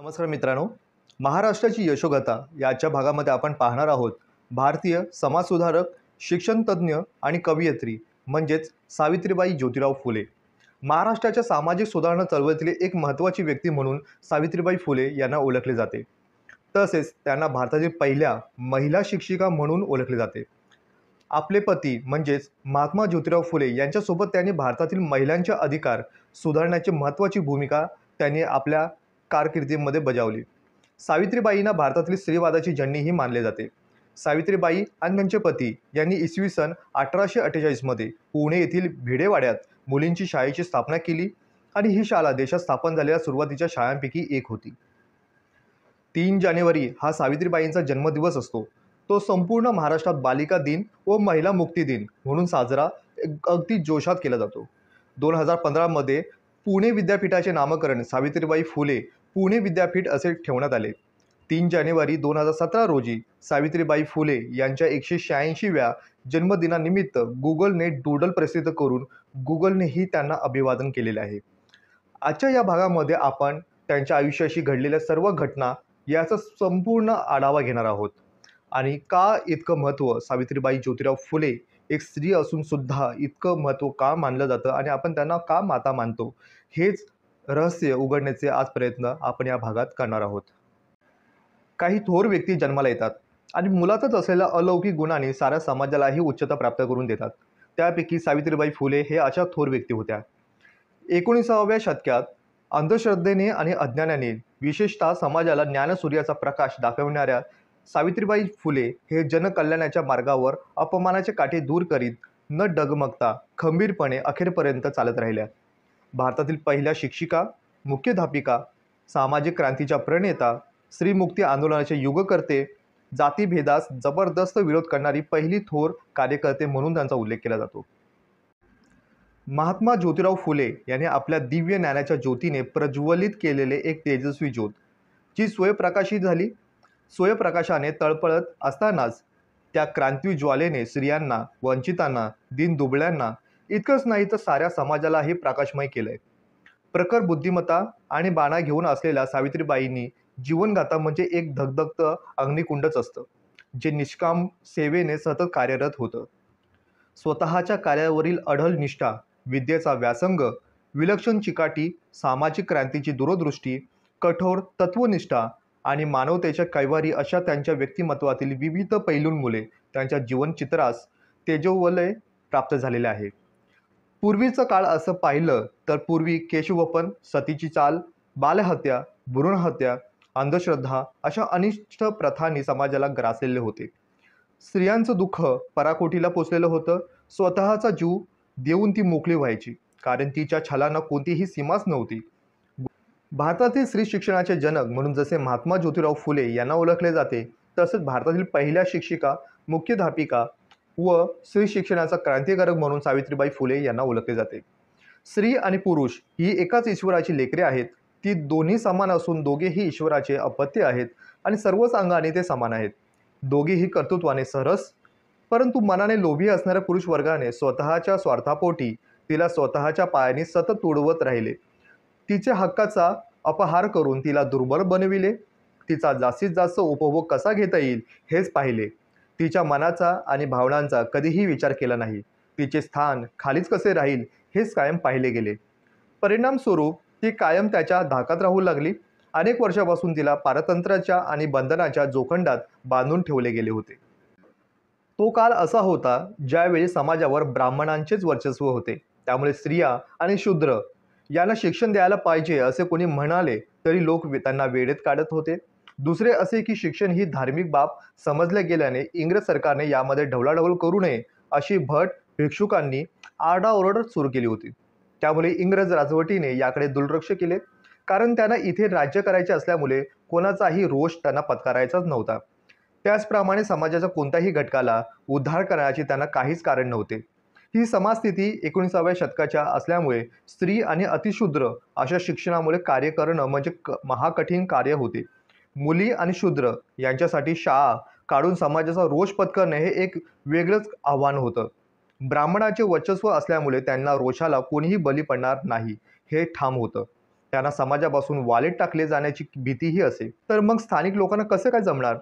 नमस्कार मित्रांनो महाराष्ट्राची यशोगाथा याच्या भागामध्ये आपण पाहणार आहोत भारतीय समाजसुधारक शिक्षणतज्ज्ञ आणि कवयित्री म्हणजेच सावित्रीबाई ज्योतिराव फुले महाराष्ट्राच्या सामाजिक सुधारणा चळवळीतली एक महत्त्वाची व्यक्ती म्हणून सावित्रीबाई फुले यांना ओळखले जाते तसेच त्यांना भारतातील पहिल्या महिला शिक्षिका म्हणून ओळखले जाते आपले पती म्हणजेच महात्मा ज्योतिराव फुले यांच्यासोबत त्यांनी भारतातील महिलांचे अधिकार सुधारण्याची महत्त्वाची भूमिका त्यांनी आपल्या कारकिर्दीमध्ये बजावली सावित्रीबाईंना भारतातील स्त्रीवादाची जननीही मानले जाते सावित्रीबाई आणि त्यांचे पती यांनी इसवी सन अठराशे अठ्ठेचाळीसमध्ये पुणे येथील भिडेवाड्यात मुलींची शाळेची स्थापना केली आणि ही शाळा देशात स्थापन झालेल्या सुरुवातीच्या शाळांपैकी एक होती तीन जानेवारी हा सावित्रीबाईंचा जन्मदिवस असतो तो संपूर्ण महाराष्ट्रात बालिका दिन व महिला मुक्ती दिन म्हणून साजरा अगदी जोशात केला जातो दोन हजार पंधरामध्ये पुणे विद्यापीठाचे नामकरण सावित्रीबाई फुले पुणे विद्यापीठ असे ठेवण्यात आले तीन जानेवारी दोन हजार सतरा रोजी सावित्रीबाई फुले यांच्या एकशे शहाऐंशीव्या जन्मदिनानिमित्त गुगलने डूडल प्रसिद्ध करून गुगलनेही त्यांना अभिवादन केलेले आहे आजच्या या भागामध्ये आपण त्यांच्या आयुष्याशी घडलेल्या सर्व घटना याचा संपूर्ण आढावा घेणार आहोत आणि का इतकं महत्त्व सावित्रीबाई ज्योतिराव फुले एक स्त्री असूनसुद्धा इतकं महत्त्व का मानलं जातं आणि आपण त्यांना का माता मानतो हेच रहस्य उघडण्याचे आज प्रयत्न आपण या भागात करणार आहोत काही थोर व्यक्ती जन्माला येतात आणि मुलातच असलेल्या अलौकिक गुणाने साऱ्या समाजालाही उच्चता प्राप्त करून देतात त्यापैकी सावित्रीबाई फुले हे अशा थोर व्यक्ती होत्या एकोणीसाव्या शतकात अंधश्रद्धेने आणि अज्ञानाने विशेषतः समाजाला ज्ञानसूर्याचा प्रकाश दाखवणाऱ्या सावित्रीबाई फुले हे जनकल्याणाच्या मार्गावर अपमानाचे काठी दूर करीत न डगमगता खंबीरपणे अखेरपर्यंत चालत राहिल्या भारतातील पहिल्या शिक्षिका मुख्याध्यापिका सामाजिक क्रांतीच्या प्रणेता स्त्रीमुक्ती आंदोलनाचे युगकर्ते जातीभेदास जबरदस्त विरोध करणारी पहिली थोर कार्यकर्ते म्हणून त्यांचा उल्लेख केला जातो महात्मा ज्योतिराव फुले यांनी आपल्या दिव्य ज्ञानाच्या ज्योतीने प्रज्वलित केलेले एक तेजस्वी ज्योत जी स्वयंप्रकाशित झाली स्वयंप्रकाशाने तळपळत असतानाच त्या क्रांती ज्वालेने स्त्रियांना वंचितांना दिनदुबळ्यांना इतकंच नाही तर साऱ्या समाजालाही प्रकाशमय केलंय प्रखर बुद्धिमत्ता आणि बाणा घेऊन असलेल्या सावित्रीबाईंनी जीवनगाता म्हणजे एक धगधगत अग्निकुंडच असतं जे निष्काम सेवेने सतत कार्यरत होतं स्वतःच्या कार्यावरील अढळ निष्ठा विद्येचा व्यासंग विलक्षण चिकाटी सामाजिक क्रांतीची दूरदृष्टी कठोर तत्वनिष्ठा आणि मानवतेच्या कैवारी अशा त्यांच्या व्यक्तिमत्वातील विविध पैलूंमुळे त्यांच्या जीवनचित्रास तेजोवलय प्राप्त झालेले आहे पूर्वीचं काळ असं पाहिलं तर पूर्वी केशवपन सतीची चाल बालहत्या भ्रूणहत्या अंधश्रद्धा अशा अनिष्ट प्रथांनी समाजाला ग्रासलेले होते स्त्रियांचं दुःख पराकोटीला पोचलेलं होतं स्वतःचा जीव देऊन ती मोकळी व्हायची कारण तिच्या छलांना कोणतीही सीमाच नव्हती भारतातील स्त्री शिक्षणाचे जनक म्हणून जसे महात्मा ज्योतिराव फुले यांना ओळखले जाते तसेच भारतातील पहिल्या शिक्षिका मुख्याध्यापिका व स्त्री शिक्षणाचा क्रांतिकारक म्हणून सावित्रीबाई फुले यांना ओळखले जाते स्त्री आणि पुरुष ही एकाच ईश्वराची लेकरे आहेत ती दोन्ही समान असून दोघेही ईश्वराचे अपत्य आहेत आणि सर्वच अंगाने ते समान आहेत दोघेही कर्तृत्वाने सरस परंतु मनाने लोभी असणाऱ्या पुरुष वर्गाने स्वतःच्या स्वार्थापोटी तिला स्वतःच्या पायाने सतत तुडवत राहिले तिच्या हक्काचा अपहार करून तिला दुर्बल बनविले तिचा जास्तीत जास्त उपभोग कसा घेता येईल हेच पाहिले तिच्या मनाचा आणि भावनांचा कधीही विचार केला नाही तिचे स्थान खालीच कसे राहील हेच कायम पाहिले गेले परिणामस्वरूप ती कायम त्याच्या धाकात राहू लागली अनेक वर्षापासून तिला पारतंत्र्याच्या आणि बंधनाच्या जोखंडात बांधून ठेवले गेले होते तो काल असा होता ज्यावेळी समाजावर ब्राह्मणांचेच वर्चस्व होते त्यामुळे स्त्रिया आणि शूद्र यांना शिक्षण द्यायला पाहिजे असे कोणी म्हणाले तरी लोक त्यांना वेळेत काढत होते दुसरे असे की शिक्षण ही धार्मिक बाब समजल्या गेल्याने इंग्रज सरकारने यामध्ये ढवळाढवळ करू नये अशी भट भिक्षुकांनी आरडाओरड सुरू केली होती त्यामुळे इंग्रज राजवटीने याकडे दुर्लक्ष केले कारण त्यांना इथे राज्य करायचे असल्यामुळे कोणाचाही रोष त्यांना पत्करायचाच नव्हता त्याचप्रमाणे समाजाच्या कोणत्याही घटकाला उद्धार करण्याचे त्यांना काहीच कारण नव्हते ही समाजस्थिती एकोणीसाव्या शतकाच्या असल्यामुळे स्त्री आणि अतिशूद्र अशा शिक्षणामुळे कार्य करणं म्हणजे क महाकठीण कार्य होते मुली आणि शूद्र यांच्यासाठी शाळा काढून समाजाचा रोष पत्करणे हे एक वेगळंच आव्हान होतं ब्राह्मणाचे वर्चस्व असल्यामुळे त्यांना रोषाला कोणीही बली पडणार नाही हे ठाम होतं त्यांना समाजापासून वालेट टाकले जाण्याची भीतीही असे तर मग स्थानिक लोकांना कसं काय जमणार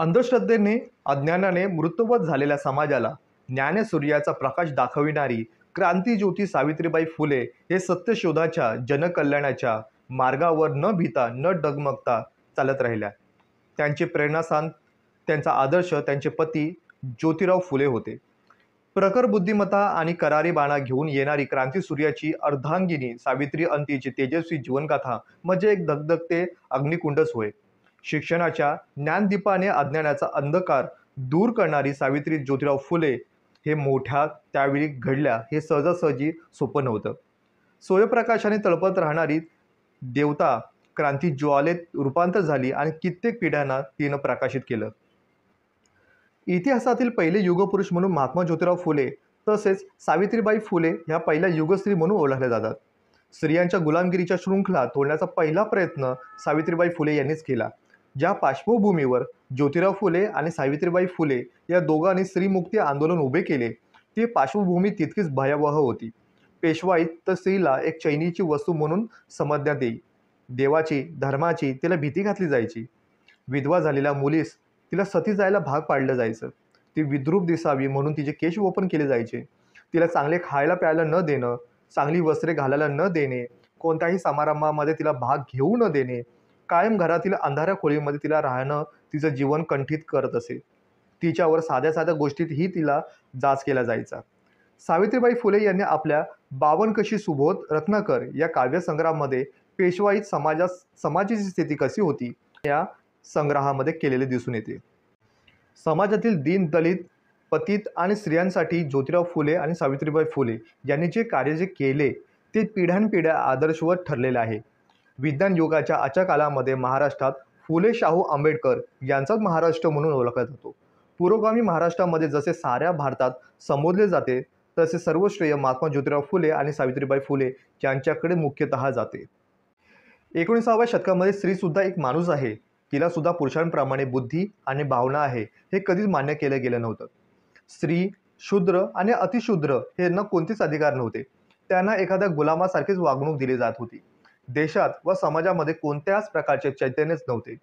अंधश्रद्धेने अज्ञानाने मृत्यूवत झालेल्या समाजाला ज्ञानसूर्याचा प्रकाश दाखविणारी क्रांतीज्योती सावित्रीबाई फुले हे सत्यशोधाच्या जनकल्याणाच्या मार्गावर न भिता न डगमगता चालत राहिल्या त्यांचे प्रेरणास्थान त्यांचा आदर्श त्यांचे पती ज्योतिराव फुले होते प्रखर बुद्धिमत्ता आणि करारी बाणा घेऊन येणारी क्रांती सूर्याची अर्धांगिनी सावित्री अंतीची तेजस्वी जीवनगाथा म्हणजे एक धगधगते अग्निकुंडच होय शिक्षणाच्या ज्ञानदीपाने अज्ञानाचा अंधकार दूर करणारी सावित्री ज्योतिराव फुले हे मोठ्या त्यावेळी घडल्या हे सहजासहजी सोपं नव्हतं सूर्यप्रकाशाने तळपत राहणारी देवता क्रांती ज्वालेत रूपांतर झाली आणि कित्येक पिढ्यांना तिनं प्रकाशित केलं इतिहासातील पहिले युगपुरुष म्हणून महात्मा ज्योतिराव फुले तसेच सावित्रीबाई फुले ह्या पहिल्या युगस्त्री म्हणून ओळखल्या जातात स्त्रियांच्या गुलामगिरीच्या शृंखला तोडण्याचा पहिला प्रयत्न सावित्रीबाई फुले यांनीच केला ज्या पार्श्वभूमीवर ज्योतिराव फुले आणि सावित्रीबाई फुले या दोघांनी स्त्रीमुक्ती आंदोलन उभे केले ती पार्श्वभूमी तितकीच भयावह होती पेशवाईत तर स्त्रीला एक चैनीची वस्तू म्हणून समजण्यात येईल देवाची धर्माची तिला भीती घातली जायची विधवा झालेल्या मुलीस तिला सती जायला भाग पाडलं जायचं ती विद्रूप दिसावी म्हणून तिचे केश ओपन केले जायचे तिला चांगले खायला प्यायला न देणं चांगली वस्त्रे घालायला न देणे कोणत्याही समारंभामध्ये तिला भाग घेऊ न देणे कायम घरातील अंधाऱ्या खोलीमध्ये तिला राहणं तिचं जीवन कंठित करत असे तिच्यावर साध्या साध्या गोष्टीतही तिला जाच केला जायचा सावित्रीबाई फुले यांनी आपल्या बावनकशी सुबोध रत्नाकर या काव्यसंग्रहामध्ये पेशवाईत समाजा समाजाची स्थिती कशी होती या संग्रहामध्ये केलेले दिसून येते समाजातील दीन दलित पतित आणि स्त्रियांसाठी ज्योतिराव फुले आणि सावित्रीबाई फुले यांनी जे कार्य जे केले ते पिढ्यानपिढ्या आदर्शवत ठरलेले आहे विज्ञान युगाच्या आजच्या काळामध्ये महाराष्ट्रात फुले शाहू आंबेडकर यांचाच महाराष्ट्र म्हणून ओळखला जातो पुरोगामी महाराष्ट्रामध्ये जसे साऱ्या भारतात संबोधले जाते तसे सर्व श्रेय महात्मा ज्योतिराव फुले आणि सावित्रीबाई फुले यांच्याकडे मुख्यतः जाते एकोणीसाव्या शतकामध्ये स्त्रीसुद्धा एक माणूस आहे तिला सुद्धा पुरुषांप्रमाणे बुद्धी आणि भावना आहे हे कधीच मान्य केलं गेलं नव्हतं स्त्री शूद्र आणि अतिशूद्र यांना कोणतेच अधिकार नव्हते त्यांना एखाद्या गुलामासारखीच वागणूक दिली जात होती देशात व समाजामध्ये कोणत्याच प्रकारचे चैतन्यच नव्हते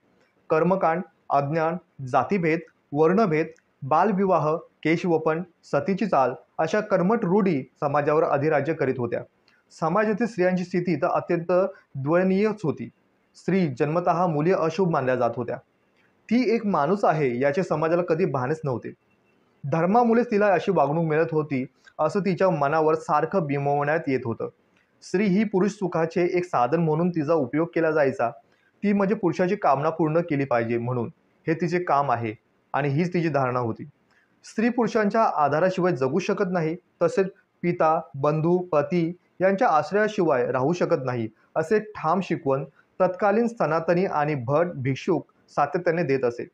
कर्मकांड अज्ञान जातीभेद वर्णभेद बालविवाह केशवपन सतीची चाल अशा कर्मट रूढी समाजावर अधिराज्य करीत होत्या समाजातील स्त्रियांची स्थिती तर अत्यंत द्वयनीयच होती स्त्री जन्मत मुली अशुभ मानल्या जात होत्या ती एक माणूस आहे याचे समाजाला कधी भानच नव्हते धर्मामुळेच तिला अशी वागणूक मिळत होती असं तिच्या मनावर सारखं बिमवण्यात येत होतं स्त्री ही पुरुष सुखाचे एक साधन म्हणून तिचा उपयोग केला जायचा ती म्हणजे पुरुषाची कामना पूर्ण केली पाहिजे म्हणून हे तिचे काम आहे आणि हीच तिची धारणा होती स्त्री पुरुषांच्या आधाराशिवाय जगू शकत नाही तसेच पिता बंधू पती यांच्या आश्रयाशिवाय राहू शकत नाही असे ठाम शिकवण तत्कालीन सनातनी आणि भट भिक्षुक सातत्याने देत असे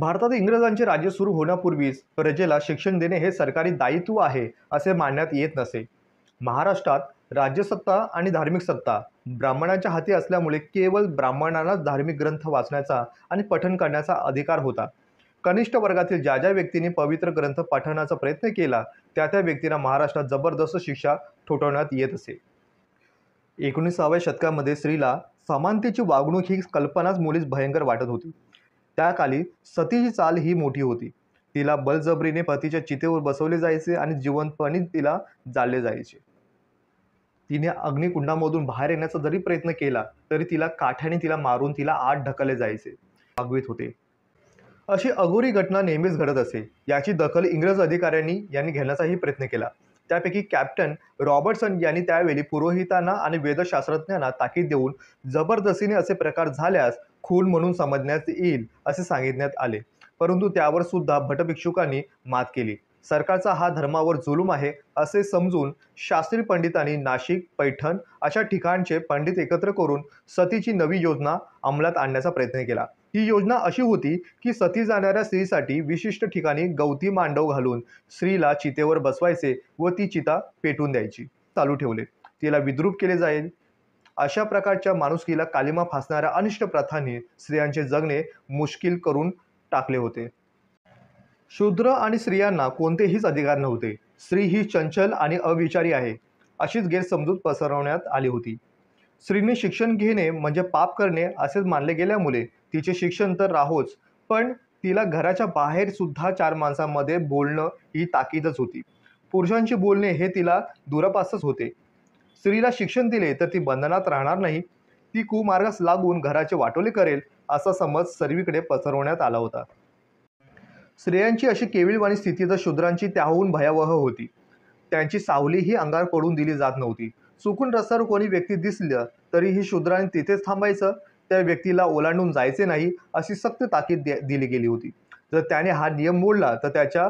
भारतात इंग्रजांचे राज्य सुरू होण्यापूर्वीच प्रजेला शिक्षण देणे हे सरकारी दायित्व आहे असे मानण्यात येत नसे महाराष्ट्रात राज्यसत्ता आणि धार्मिक सत्ता ब्राह्मणांच्या हाती असल्यामुळे केवळ ब्राह्मणांनाच धार्मिक ग्रंथ वाचण्याचा आणि पठण करण्याचा अधिकार होता कनिष्ठ वर्गातील ज्या ज्या व्यक्तीने पवित्र ग्रंथ पाठवण्याचा प्रयत्न केला त्या त्या व्यक्तींना महाराष्ट्रात जबरदस्त शिक्षा ठोठवण्यात येत असे एकोणीसाव्या शतकामध्ये स्त्रीला समानतेची वागणूक ही कल्पनाच मुलीच भयंकर वाटत होती त्याकाली सतीची चाल ही मोठी होती तिला बलजबरीने पतीच्या चितेवर बसवले जायचे आणि जिवंतपणी तिला जाळले जायचे तिने अग्निकुंडामधून बाहेर येण्याचा जरी प्रयत्न केला तरी तिला काठ्याने तिला मारून तिला आत ढकलले जायचे भागवित होते अशी अगोरी घटना नेहमीच घडत असे याची दखल इंग्रज अधिकाऱ्यांनी यांनी घेण्याचाही प्रयत्न केला त्यापैकी कॅप्टन रॉबर्टसन यांनी त्यावेळी पुरोहितांना आणि वेदशास्त्रज्ञांना ताकीद देऊन जबरदस्तीने असे प्रकार झाल्यास खून म्हणून समजण्यात येईल असे सांगितण्यात आले परंतु त्यावर सुद्धा भटभिक्षुकांनी मात केली सरकारचा हा धर्मावर जुलूम आहे असे समजून शास्त्री पंडितांनी नाशिक पैठण अशा ठिकाणचे पंडित एकत्र करून सतीची नवी योजना अंमलात आणण्याचा प्रयत्न केला ही योजना अशी होती की सती जाणाऱ्या स्त्रीसाठी विशिष्ट ठिकाणी गवती मांडव घालून स्त्रीला चितेवर बसवायचे व ती चिता पेटून द्यायची चालू ठेवले तिला विद्रूप केले जाईल अशा प्रकारच्या माणुसकीला कालिमा फासणाऱ्या अनिष्ट प्रथांनी स्त्रियांचे जगणे मुश्किल करून टाकले होते शूद्र आणि स्त्रियांना कोणतेहीच अधिकार नव्हते स्त्री ही चंचल आणि अविचारी आहे अशीच गैरसमजूत पसरवण्यात आली होती स्त्रीने शिक्षण घेणे म्हणजे पाप करणे असेच मानले गेल्यामुळे तिचे शिक्षण तर राहोच पण तिला घराच्या बाहेर सुद्धा चार माणसांमध्ये बोलणं ही ताकीदच होती पुरुषांशी बोलणे हे तिला दुरापासच होते स्त्रीला शिक्षण दिले तर ती बंधनात राहणार नाही ती कुमार्गास लागून घराचे वाटोले करेल असा समज सर्वीकडे पसरवण्यात आला होता स्त्रियांची अशी केविलवाणी स्थिती तर शूद्रांची त्याहून भयावह होती त्यांची सावलीही अंगार पडून दिली जात नव्हती चुकून रस्त्यावर कोणी व्यक्ती दिसलं तरीही शूद्राने तिथेच थांबायचं त्या व्यक्तीला ओलांडून जायचे नाही अशी सक्त ताकीद दिली गेली होती जर त्याने हा नियम मोडला तर त्याच्या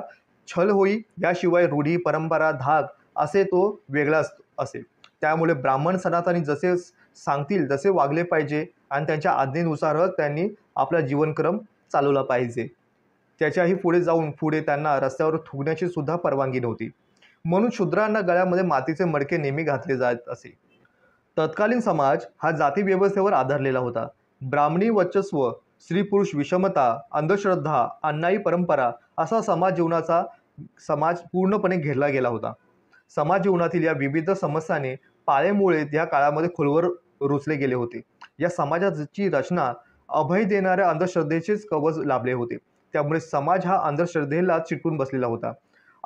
छल होई याशिवाय रूढी परंपरा धाक असे तो वेगळाच असेल त्यामुळे ब्राह्मण सनातनी जसे सांगतील तसे वागले पाहिजे आणि त्यांच्या आज्ञेनुसारच त्यांनी आपला जीवनक्रम चालवला पाहिजे त्याच्याही पुढे जाऊन पुढे त्यांना रस्त्यावर थुकण्याची सुद्धा परवानगी नव्हती म्हणून शूद्रांना गळ्यामध्ये मातीचे मडके नेहमी घातले जात असे तत्कालीन समाज हा जाती व्यवस्थेवर आधारलेला होता ब्राह्मणी वर्चस्व स्त्री पुरुष विषमता अंधश्रद्धा अन्नाई परंपरा असा समाज जीवनाचा समाज पूर्णपणे घेरला गेला होता समाज जीवनातील या विविध समस्याने पाळेमुळे या काळामध्ये खोलवर रुचले गेले होते या समाजाची रचना अभय देणाऱ्या अंधश्रद्धेचेच कवच लाभले होते त्यामुळे समाज हा अंधश्रद्धेला चिटकून बसलेला होता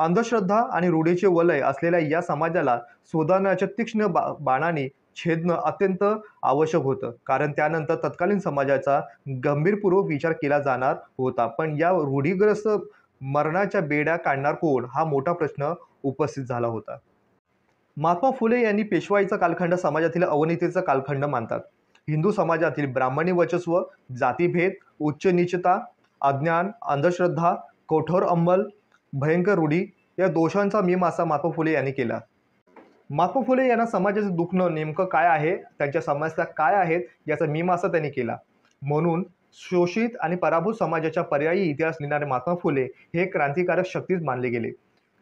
अंधश्रद्धा आणि रूढीचे वलय असलेल्या या समाजाला सुधारण्याच्या तीक्ष्ण बा बाणाने छेदणं अत्यंत आवश्यक होतं कारण त्यानंतर तत्कालीन समाजाचा गंभीरपूर्वक विचार केला जाणार होता पण या रूढीग्रस्त मरणाच्या बेड्या काढणार कोण हा मोठा प्रश्न उपस्थित झाला होता महात्मा फुले यांनी पेशवाईचा कालखंड समाजातील अवनीतीचा कालखंड मानतात हिंदू समाजातील ब्राह्मणी वर्चस्व जातीभेद उच्च निचता अज्ञान अंधश्रद्धा कठोर अंमल भयंकर रूढी या दोषांचा मीम असा महात्मा फुले यांनी केला महात्मा फुले यांना समाजाचं दुखणं नेमकं काय आहे त्यांच्या समस्या काय आहेत याचा मीमासा त्यांनी केला म्हणून शोषित आणि पराभूत समाजाच्या पर्यायी इतिहास लिहिणारे महात्मा फुले हे क्रांतिकारक शक्तीच मानले गेले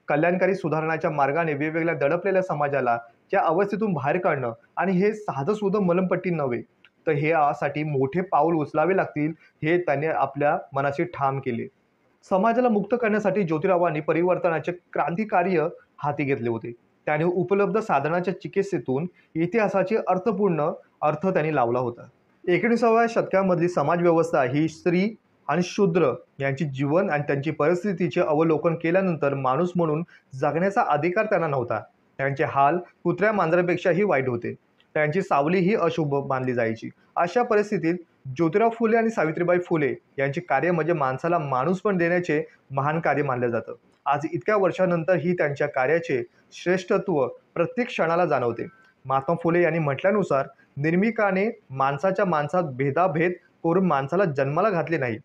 कल्याणकारी सुधारणाच्या मार्गाने वेगवेगळ्या दडपलेल्या समाजाला त्या अवस्थेतून बाहेर काढणं आणि हे साधंसुद्धा मलमपट्टी नव्हे तर हे यासाठी मोठे पाऊल उचलावे लागतील हे त्याने आपल्या मनाशी ठाम केले समाजाला मुक्त करण्यासाठी ज्योतिरावांनी परिवर्तनाचे क्रांतिकार्य हाती घेतले होते त्याने उपलब्ध साधनाच्या चिकित्सेतून इतिहासाचे अर्थपूर्ण अर्थ त्यांनी लावला होता एकोणीसाव्या शतकामधली समाजव्यवस्था ही स्त्री आणि शूद्र यांची जीवन आणि त्यांची परिस्थितीचे अवलोकन केल्यानंतर माणूस म्हणून जगण्याचा अधिकार त्यांना नव्हता त्यांचे हाल कुत्र्या मांजरापेक्षाही वाईट होते त्यांची सावली ही अशुभ मानली जायची अशा परिस्थितीत ज्योतिराव फुले आणि सावित्रीबाई फुले यांचे कार्य म्हणजे माणसाला माणूस पण देण्याचे महान कार्य मानलं जातं आज इतक्या वर्षानंतर ही त्यांच्या कार्याचे श्रेष्ठत्व प्रत्येक क्षणाला जाणवते महात्मा फुले यांनी म्हटल्यानुसार निर्मिकाने माणसाच्या माणसात भेदाभेद करून माणसाला जन्माला घातले नाही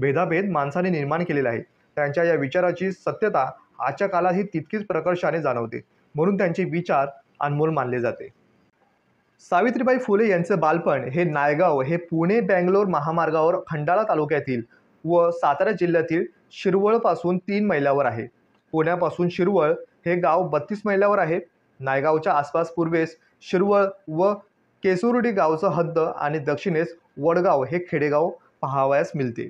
भेदाभेद माणसाने निर्माण केलेला आहे त्यांच्या या विचाराची सत्यता आजच्या काळात ही तितकीच प्रकर्षाने जाणवते म्हणून त्यांचे विचार अनमोल मानले जाते सावित्रीबाई फुले यांचं बालपण हे नायगाव हे पुणे बेंगलोर महामार्गावर खंडाळा तालुक्यातील व सातारा जिल्ह्यातील शिरवळपासून तीन मैलावर आहे पुण्यापासून शिरवळ हे गाव बत्तीस मैलावर आहे नायगावच्या आसपास पूर्वेस शिरवळ व केसुरडी गावचं हद्द आणि दक्षिणेस वडगाव हे खेडेगाव पहावयास मिळते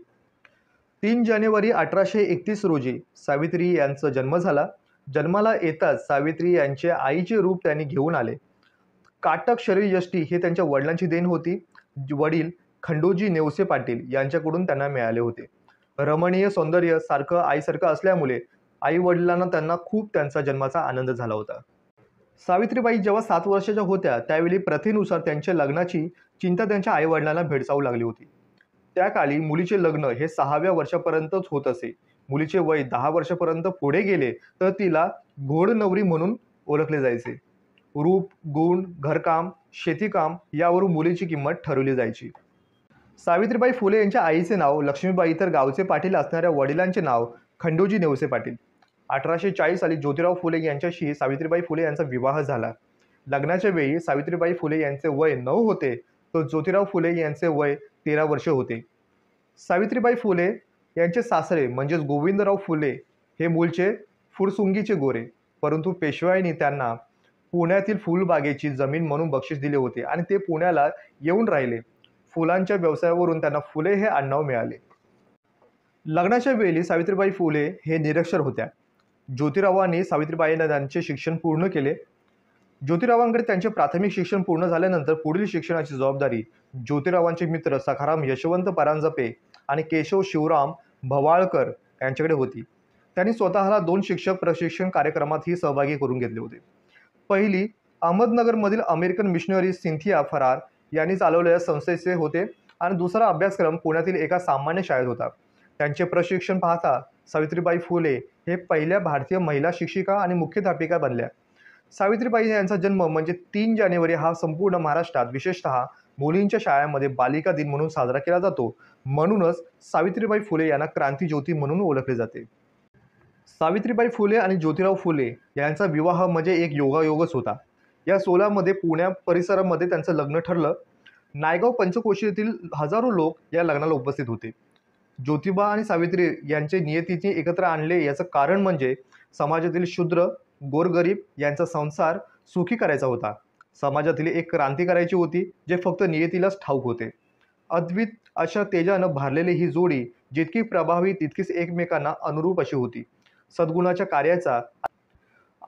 तीन जानेवारी अठराशे एकतीस रोजी सावित्री यांचा जन्म झाला जन्माला येताच सावित्री यांचे आईचे रूप त्यांनी घेऊन आले काटक शरीर यष्टी हे त्यांच्या वडिलांची देण होती वडील खंडोजी नेवसे पाटील यांच्याकडून त्यांना मिळाले होते रमणीय सौंदर्य सारखं आईसारखं असल्यामुळे आई वडिलांना त्यांना खूप त्यांचा जन्माचा आनंद झाला होता सावित्रीबाई जेव्हा सात वर्षाच्या होत्या त्यावेळी प्रथेनुसार त्यांच्या लग्नाची चिंता त्यांच्या आई वडिलांना भेडसावू लागली होती त्या काळी मुलीचे लग्न हे सहाव्या वर्षापर्यंतच होत असे मुलीचे वय दहा वर्षापर्यंत पुढे गेले तर तिला घोडनवरी म्हणून ओळखले जायचे रूप गुण घरकाम शेतीकाम यावरून मुलीची किंमत ठरवली जायची सावित्रीबाई फुले यांच्या आईचे नाव लक्ष्मीबाई तर गावचे पाटील असणाऱ्या वडिलांचे नाव खंडोजी नेवसे पाटील अठराशे चाळीस साली ज्योतिराव फुले यांच्याशी सावित्रीबाई फुले यांचा विवाह झाला लग्नाच्या वेळी सावित्रीबाई फुले यांचे वय नऊ होते तर ज्योतिराव फुले यांचे वय तेरा वर्ष होते सावित्रीबाई फुले यांचे सासरे म्हणजेच गोविंदराव फुले हे मूळचे फुरसुंगीचे गोरे परंतु पेशवाईने त्यांना पुण्यातील फुलबागेची जमीन म्हणून बक्षीस दिले होते आणि ते पुण्याला येऊन राहिले फुलांच्या व्यवसायावरून त्यांना फुले हे आडनाव मिळाले लग्नाच्या वेळी सावित्रीबाई फुले हे निरक्षर होत्या ज्योतिरावांनी सावित्रीबाईंना त्यांचे शिक्षण पूर्ण केले ज्योतिरावांकडे त्यांचे प्राथमिक शिक्षण पूर्ण झाल्यानंतर पुढील शिक्षणाची जबाबदारी ज्योतिरावांचे मित्र सखाराम यशवंत परांजपे आणि केशव शिवराम भवाळकर यांच्याकडे होती त्यांनी स्वतःला दोन शिक्षक प्रशिक्षण कार्यक्रमातही सहभागी करून घेतले होते पहिली अहमदनगरमधील अमेरिकन मिशनरी सिंथिया फरार यांनी चालवलेल्या संस्थेचे होते आणि दुसरा अभ्यासक्रम पुण्यातील एका सामान्य शाळेत होता त्यांचे प्रशिक्षण पाहता सावित्रीबाई फुले हे पहिल्या भारतीय महिला शिक्षिका आणि मुख्याध्यापिका बनल्या सावित्रीबाई यांचा जन्म म्हणजे तीन जानेवारी हा संपूर्ण महाराष्ट्रात विशेषतः मुलींच्या शाळांमध्ये बालिका दिन म्हणून साजरा केला जातो म्हणूनच सावित्रीबाई फुले यांना क्रांतीज्योती म्हणून ओळखले जाते सावित्रीबाई फुले आणि ज्योतिराव फुले यांचा विवाह म्हणजे एक योगायोगच होता या सोलामध्ये पुण्या परिसरामध्ये त्यांचं लग्न ठरलं नायगाव पंचकोशीतील हजारो लोक या लग्नाला उपस्थित होते ज्योतिबा आणि सावित्री यांचे नियतीचे एकत्र आणले याचं कारण म्हणजे समाजातील शूद्र गोरगरीब यांचा संसार सुखी करायचा होता समाजातील एक क्रांती करायची होती जे फक्त नियतीलाच ठाऊक होते अद्वित अशा तेजानं भारलेली ही जोडी जितकी प्रभावी तितकीच एकमेकांना अनुरूप अशी होती सद्गुणाच्या कार्याचा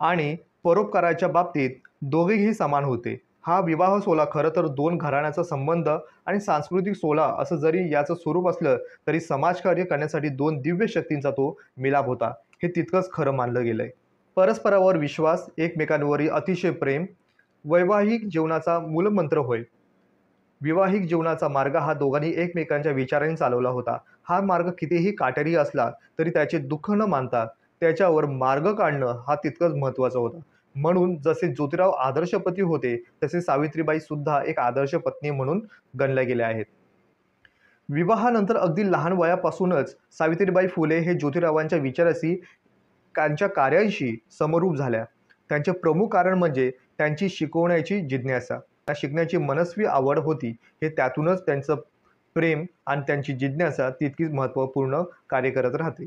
आणि परोपकाराच्या बाबतीत दोघेही समान होते हा विवाह सोहळा खरं तर दोन घराण्याचा संबंध आणि सांस्कृतिक सोहळा असं जरी याचं स्वरूप असलं तरी समाजकार्य करण्यासाठी दोन दिव्य शक्तींचा तो मिलाप होता हे तितकंच खरं मानलं गेलंय परस्परावर विश्वास एकमेकांवरील अतिशय प्रेम वैवाहिक जीवनाचा मूलमंत्र होय विवाहिक जीवनाचा मार्ग हा दोघांनी एकमेकांच्या विचारांनी चालवला होता हा मार्ग कितीही काटेरी असला तरी त्याचे दुःख न मानता त्याच्यावर मार्ग काढणं हा तितकंच महत्त्वाचा होता म्हणून जसे ज्योतिराव आदर्शपती होते तसे सावित्रीबाई सुद्धा एक आदर्श पत्नी म्हणून गणल्या गेल्या आहेत विवाहानंतर अगदी लहान वयापासूनच सावित्रीबाई फुले हे ज्योतिरावांच्या विचाराशी त्यांच्या कार्यांशी समरूप झाल्या त्यांचे प्रमुख कारण म्हणजे त्यांची शिकवण्याची जिज्ञासा त्या शिकण्याची मनस्वी आवड होती हे त्यातूनच त्यांचं प्रेम आणि त्यांची जिज्ञासा तितकीच महत्त्वपूर्ण कार्य करत राहते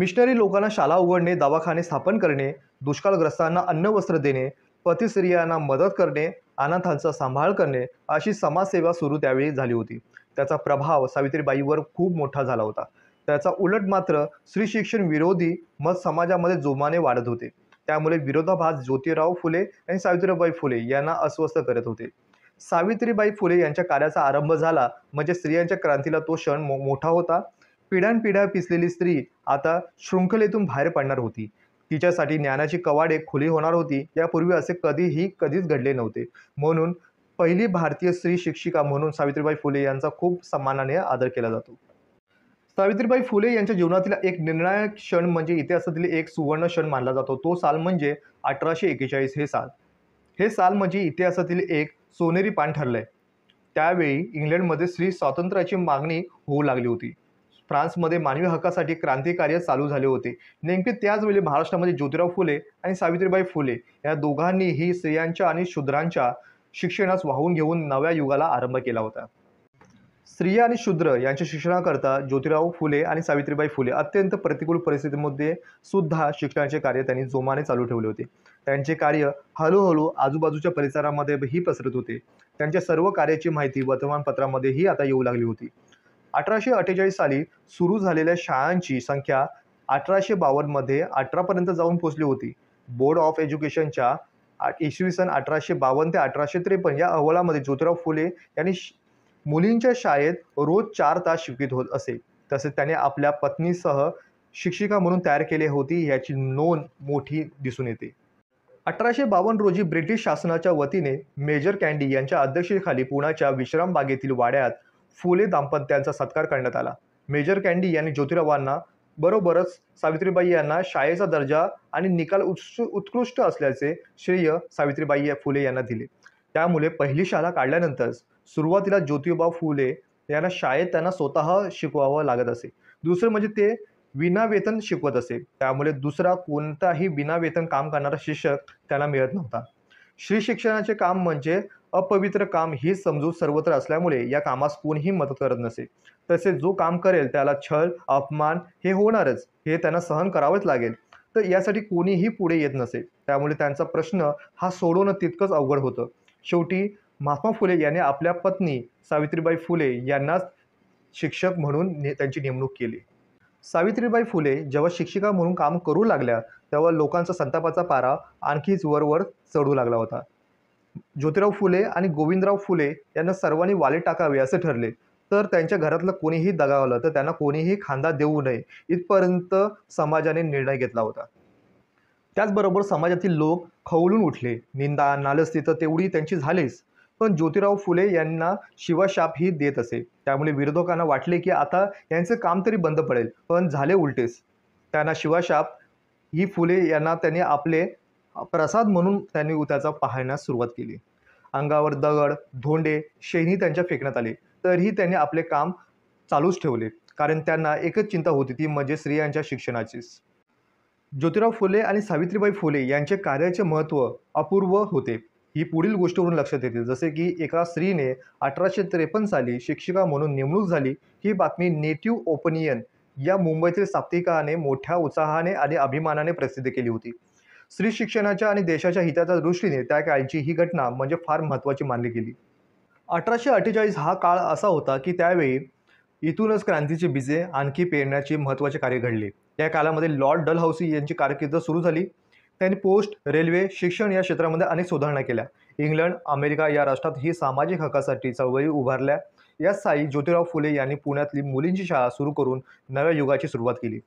मिशनरी लोकांना शाळा उघडणे दवाखाने स्थापन करणे दुष्काळग्रस्तांना अन्न वस्त्र देणे पतिस्त्रियांना मदत करणे अनाथांचा सांभाळ करणे अशी समाजसेवा सुरू त्यावेळी झाली होती त्याचा प्रभाव सावित्रीबाईवर खूप मोठा झाला होता त्याचा उलट मात्र स्त्री शिक्षण विरोधी मत समाजामध्ये जोमाने वाढत होते त्यामुळे विरोधाभास ज्योतिराव फुले आणि सावित्रीबाई फुले यांना अस्वस्थ करत होते सावित्रीबाई फुले यांच्या कार्याचा आरंभ झाला म्हणजे स्त्रियांच्या क्रांतीला तो क्षण मोठा होता पिढ्यानपिढ्या पिसलेली स्त्री आता शृंखलेतून बाहेर पडणार होती तिच्यासाठी ज्ञानाची कवाडे खुली होणार होती यापूर्वी असे कधीही कधीच घडले नव्हते म्हणून पहिली भारतीय स्त्री शिक्षिका म्हणून सावित्रीबाई फुले यांचा खूप सन्मानाने आदर केला जातो सावित्रीबाई फुले यांच्या जीवनातील एक निर्णायक क्षण म्हणजे इतिहासातील एक सुवर्ण क्षण मानला जातो तो साल म्हणजे अठराशे एकेचाळीस हे साल हे साल म्हणजे इतिहासातील एक सोनेरी पान ठरलंय त्यावेळी इंग्लंडमध्ये स्त्री स्वातंत्र्याची मागणी होऊ लागली होती फ्रान्समध्ये मानवी हक्कासाठी क्रांतिकार्य चालू झाले होते नेमके त्याचवेळी महाराष्ट्रामध्ये ज्योतिराव फुले आणि सावित्रीबाई फुले या दोघांनीही स्त्रियांच्या आणि शूद्रांच्या शिक्षणास वाहून घेऊन नव्या युगाला आरंभ केला होता स्त्रिया आणि शूद्र यांच्या शिक्षणाकरता ज्योतिराव फुले आणि सावित्रीबाई फुले अत्यंत प्रतिकूल परिस्थितीमध्ये सुद्धा शिक्षणाचे कार्य त्यांनी जोमाने चालू ठेवले होते त्यांचे कार्य हळूहळू आजूबाजूच्या परिसरामध्येही पसरत होते त्यांच्या सर्व कार्याची माहिती वर्तमानपत्रामध्येही आता येऊ लागली होती अठराशे अठ्ठेचाळीस साली सुरू झालेल्या शाळांची संख्या अठराशे बावन्नमध्ये अठरापर्यंत जाऊन पोहोचली होती बोर्ड ऑफ एज्युकेशनच्या इसवी सन अठराशे बावन्न ते अठराशे त्रेपन्न या अहवालामध्ये ज्योतिराव फुले यांनी मुलींच्या शाळेत रोज चार तास शिकवित होत असे तसेच त्याने आपल्या पत्नीसह शिक्षिका म्हणून तयार केली होती याची नोंद मोठी दिसून येते अठराशे बावन्न रोजी ब्रिटिश शासनाच्या वतीने मेजर कॅन्डी यांच्या अध्यक्षतेखाली पुण्याच्या विश्रामबागेतील वाड्यात फुले दाम्पत्यांचा सत्कार करण्यात आला मेजर कँडी यांनी ज्योतिरावांना बरोबरच सावित्रीबाई यांना शाळेचा दर्जा आणि निकाल उत्कृष्ट असल्याचे श्रेय सावित्रीबाई फुले यांना दिले त्यामुळे पहिली शाळा काढल्यानंतर सुरुवातीला ज्योतिबा फुले यांना शाळेत त्यांना स्वतः शिकवावं लागत असे दुसरं म्हणजे ते विनावेतन शिकवत असे त्यामुळे दुसरा कोणताही विनावेतन काम करणारा शिक्षक त्यांना मिळत नव्हता श्री शिक्षणाचे काम म्हणजे अपवित्र काम ही समजूत सर्वत्र असल्यामुळे या कामास कोणीही मदत करत नसे तसेच जो काम करेल त्याला छळ अपमान हे होणारच हे त्यांना सहन करावंच लागेल तर यासाठी कोणीही पुढे येत नसे त्यामुळे त्यांचा प्रश्न हा सोडवणं तितकंच अवघड होतं शेवटी महात्मा फुले यांनी आपल्या पत्नी सावित्रीबाई फुले यांनाच शिक्षक म्हणून ने त्यांची नेमणूक केली सावित्रीबाई फुले जेव्हा शिक्षिका म्हणून काम करू लागल्या तेव्हा लोकांचा संतापाचा पारा आणखीच वरवर चढू लागला होता ज्योतिराव फुले आणि गोविंदराव फुले यांना सर्वांनी वाले टाकावे असे ठरले तर त्यांच्या घरातलं कोणीही दगावलं तर त्यांना कोणीही खांदा देऊ नये इथपर्यंत समाजाने निर्णय घेतला होता त्याचबरोबर समाजातील लोक खवळून उठले निंदा नालस्ती तर तेवढी त्यांची झालीच पण ज्योतिराव फुले यांना शिवाशाप ही देत असे त्यामुळे विरोधकांना वाटले की आता यांचं काम तरी बंद पडेल पण झाले उलटेच त्यांना शिवाशाप ही फुले यांना त्यांनी आपले प्रसाद म्हणून त्यांनी त्याचा पाहण्यास सुरुवात केली अंगावर दगड धोंडे शेणी त्यांच्या फेकण्यात आले तरीही त्यांनी आपले काम चालूच ठेवले कारण त्यांना एकच चिंता होती ती म्हणजे स्त्रियांच्या शिक्षणाचीच ज्योतिराव फुले आणि सावित्रीबाई फुले यांचे कार्याचे महत्त्व अपूर्व होते ही पुढील गोष्टीवरून लक्षात येते जसे की एका स्त्रीने अठराशे त्रेपन्न साली शिक्षिका म्हणून नेमणूक झाली ही बातमी नेटिव्ह ओपिनियन या मुंबईतील साप्तिकाने मोठ्या उत्साहाने आणि अभिमानाने प्रसिद्ध केली होती स्त्री शिक्षणाच्या आणि देशाच्या हिताच्या दृष्टीने त्या काळची ही घटना म्हणजे फार महत्त्वाची मानली गेली अठराशे अठ्ठेचाळीस हा काळ असा होता की त्यावेळी इथूनच क्रांतीचे बीजे आणखी पेरण्याचे महत्त्वाचे कार्य घडले या काळामध्ये लॉर्ड डलहौसी यांची कारकीर्द सुरू झाली त्यांनी पोस्ट रेल्वे शिक्षण या क्षेत्रामध्ये अनेक सुधारणा केल्या इंग्लंड अमेरिका या राष्ट्रात ही सामाजिक हक्कासाठी चळवळी उभारल्या या साई ज्योतिराव फुले यांनी पुण्यातली मुलींची शाळा सुरू करून नव्या युगाची सुरुवात केली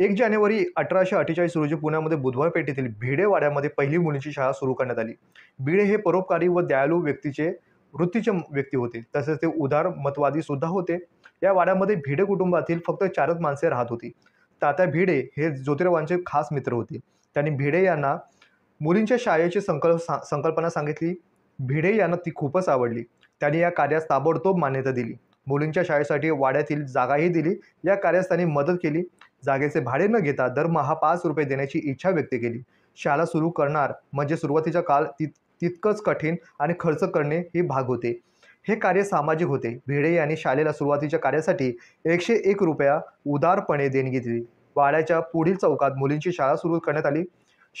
एक जानेवारी अठराशे अठ्ठेचाळीस रोजी पुण्यामध्ये बुधवार पेठेतील भिडेवाड्यामध्ये पहिली मुलींची शाळा सुरू करण्यात आली भिडे हे परोपकारी व दयाळू व्यक्तीचे वृत्तीचे व्यक्ती होते तसेच ते उदार मतवादी सुद्धा होते या वाड्यामध्ये भिडे कुटुंबातील फक्त चारच माणसे राहत होती तात्या भिडे हे ज्योतिरावांचे खास मित्र होते त्यांनी भिडे यांना मुलींच्या शाळेची संकल्प संकल्पना सांगितली भिडे यांना ती खूपच आवडली त्यांनी या कार्यास ताबडतोब मान्यता दिली मुलींच्या शाळेसाठी वाड्यातील जागाही दिली या कार्यास त्यांनी मदत केली जागेचे भाडे न घेता दरमहा पाच रुपये देण्याची इच्छा व्यक्त केली शाळा सुरू करणार म्हणजे सुरुवातीचा काळ तित तितकंच कठीण आणि खर्च करणे हे भाग होते हे कार्य सामाजिक होते भिडे यांनी शाळेला सुरुवातीच्या कार्यासाठी एकशे एक रुपया उदारपणे देणगी दिली वाड्याच्या पुढील चौकात मुलींची शाळा सुरू करण्यात आली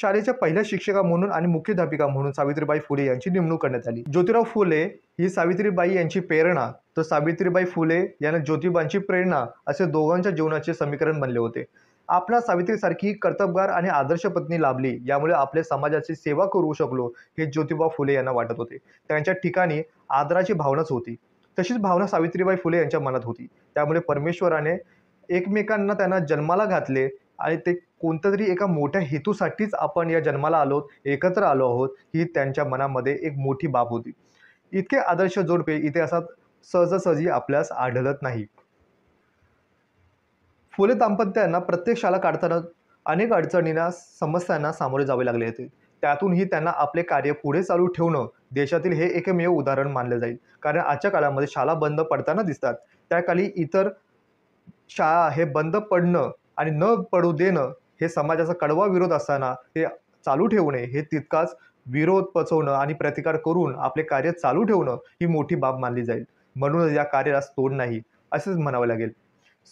शाळेच्या पहिल्या शिक्षिका म्हणून आणि मुख्याध्यापिका म्हणून सावित्रीबाई फुले यांची नेमणूक करण्यात आली ज्योतिराव फुले ही सावित्रीबाई यांची प्रेरणा तर सावित्रीबाई फुले यांना ज्योतिबांची प्रेरणा असे दोघांच्या जीवनाचे समीकरण बनले होते आपल्या सावित्रीसारखी कर्तबगार आणि आदर्श पत्नी लाभली यामुळे आपल्या समाजाची सेवा करू शकलो हे ज्योतिबा फुले यांना वाटत होते त्यांच्या ठिकाणी आदराची भावनाच होती तशीच भावना सावित्रीबाई फुले यांच्या मनात होती त्यामुळे परमेश्वराने एकमेकांना त्यांना जन्माला घातले आणि ते कोणत्या तरी एका मोठ्या हेतूसाठीच आपण या जन्माला आलो एकत्र आलो आहोत ही त्यांच्या मनामध्ये एक मोठी बाब होती इतके आदर्श जोडपे इतिहासात सहजासहजी आपल्यास आढळत नाही फुले दाम्पत्यांना प्रत्येक शाळा काढताना अनेक अडचणींना समस्यांना सामोरे जावे लागले होते त्यातूनही त्यांना आपले कार्य पुढे चालू ठेवणं देशातील हे एकमेव उदाहरण मानलं जाईल कारण आजच्या काळामध्ये शाळा बंद पडताना दिसतात त्याखाली इतर शाळा हे बंद पडणं आणि न पडू देणं हे समाजाचा कडवा विरोध असताना ते चालू ठेवणे हे तितकाच विरोध पचवणं आणि प्रतिकार करून आपले कार्य चालू ठेवणं ही मोठी बाब मानली जाईल म्हणूनच या कार्यास तोड नाही असेच म्हणावे लागेल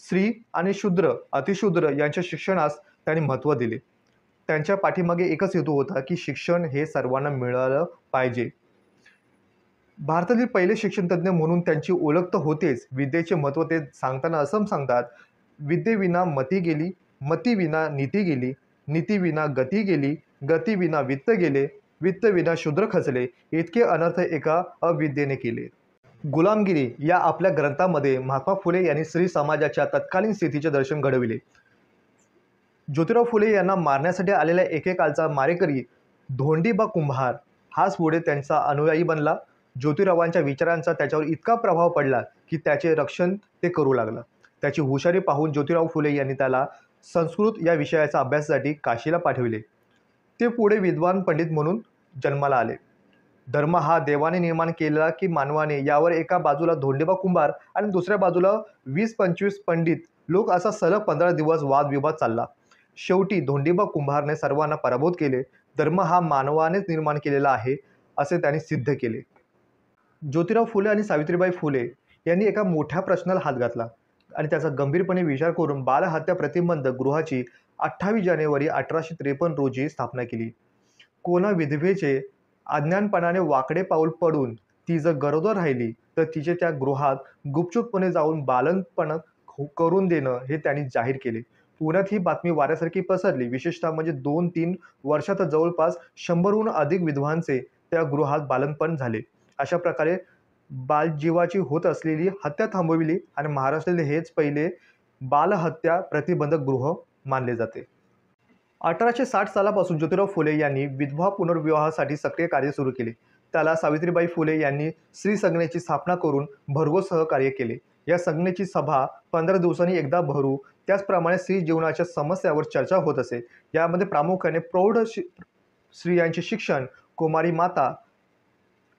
स्त्री आणि शूद्र अतिशूद्र यांच्या शिक्षणास त्यांनी महत्त्व दिले त्यांच्या पाठीमागे एकच हेतू होता की शिक्षण हे सर्वांना मिळालं पाहिजे भारतातील पहिले शिक्षणतज्ज्ञ म्हणून त्यांची ओळख तर होतेच विद्येचे महत्त्व ते सांगताना असं सांगतात विद्येविना मती गेली मतीविना नीती गेली नीतीविना गती गेली गतीविना वित्त गेले वित्तविना शूद्र खचले इतके अनर्थ एका अविद्येने केले गुलामगिरी या आपल्या ग्रंथामध्ये महात्मा फुले यांनी स्त्री समाजाच्या तत्कालीन स्थितीचे दर्शन घडविले ज्योतिराव फुले यांना मारण्यासाठी आलेल्या एकेकालचा मारेकरी धोंडी बा कुंभार हाच पुढे त्यांचा अनुयायी बनला ज्योतिरावांच्या विचारांचा त्याच्यावर इतका प्रभाव पडला की त्याचे रक्षण ते करू लागलं त्याची हुशारी पाहून ज्योतिराव फुले यांनी त्याला संस्कृत या विषयाचा अभ्यासासाठी काशीला पाठविले ते पुढे विद्वान पंडित म्हणून जन्माला आले धर्म हा देवाने निर्माण केलेला की मानवाने यावर एका बाजूला धोंडेबा कुंभार आणि दुसऱ्या बाजूला वीस पंचवीस पंडित लोक असा सलग पंधरा दिवस वादविवाद चालला शेवटी धोंडेबा कुंभारने सर्वांना पराभूत केले धर्म हा मानवानेच निर्माण केलेला आहे असे त्यांनी सिद्ध केले ज्योतिराव फुले आणि सावित्रीबाई फुले यांनी एका मोठ्या प्रश्नाला हात घातला आणि त्याचा गंभीरपणे विचार करून बालहत्या प्रतिबंध गृहाची अठ्ठावीस जानेवारी अठराशे त्रेपन्न रोजी स्थापना केली कोणा विधवेचे अज्ञानपणाने वाकडे पाऊल पडून ती जर गरोदर राहिली तर तिचे त्या गृहात गुपचूपपणे जाऊन बालनपण करून देणं हे त्यांनी जाहीर केले पुण्यात ही बातमी वाऱ्यासारखी पसरली विशेषतः म्हणजे दोन तीन वर्षात जवळपास शंभरहून अधिक विधवांचे त्या गृहात बालनपण झाले अशा प्रकारे बालजीवाची होत असलेली हत्या थांबविली आणि महाराष्ट्रातील हेच पहिले बालहत्या प्रतिबंधक गृह मानले जाते अठराशे साठ सालापासून ज्योतिराव फुले यांनी विधवा पुनर्विवाहासाठी सक्रिय कार्य सुरू केले त्याला सावित्रीबाई फुले यांनी स्त्री संज्ञेची स्थापना करून भरघोस सहकार्य केले या संज्ञेची सभा पंधरा दिवसांनी एकदा भरू त्याचप्रमाणे स्त्री जीवनाच्या समस्यावर चर्चा होत असे यामध्ये प्रामुख्याने प्रौढ शि स्त्रियांचे शिक्षण कुमारी माता